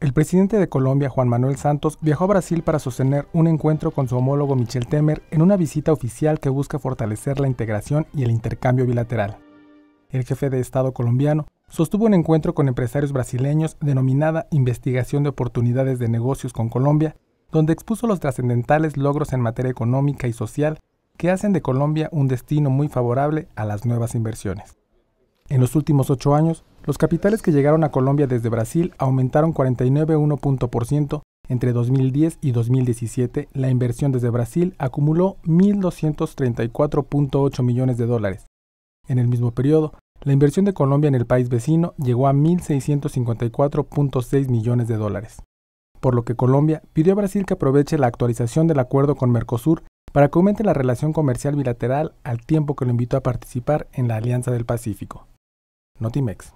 El presidente de Colombia, Juan Manuel Santos, viajó a Brasil para sostener un encuentro con su homólogo Michel Temer en una visita oficial que busca fortalecer la integración y el intercambio bilateral. El jefe de Estado colombiano sostuvo un encuentro con empresarios brasileños denominada Investigación de Oportunidades de Negocios con Colombia, donde expuso los trascendentales logros en materia económica y social que hacen de Colombia un destino muy favorable a las nuevas inversiones. En los últimos ocho años, los capitales que llegaron a Colombia desde Brasil aumentaron 49,1% entre 2010 y 2017. La inversión desde Brasil acumuló 1.234.8 millones de dólares. En el mismo periodo, la inversión de Colombia en el país vecino llegó a 1.654.6 millones de dólares. Por lo que Colombia pidió a Brasil que aproveche la actualización del acuerdo con Mercosur para que aumente la relación comercial bilateral al tiempo que lo invitó a participar en la Alianza del Pacífico. Notimex.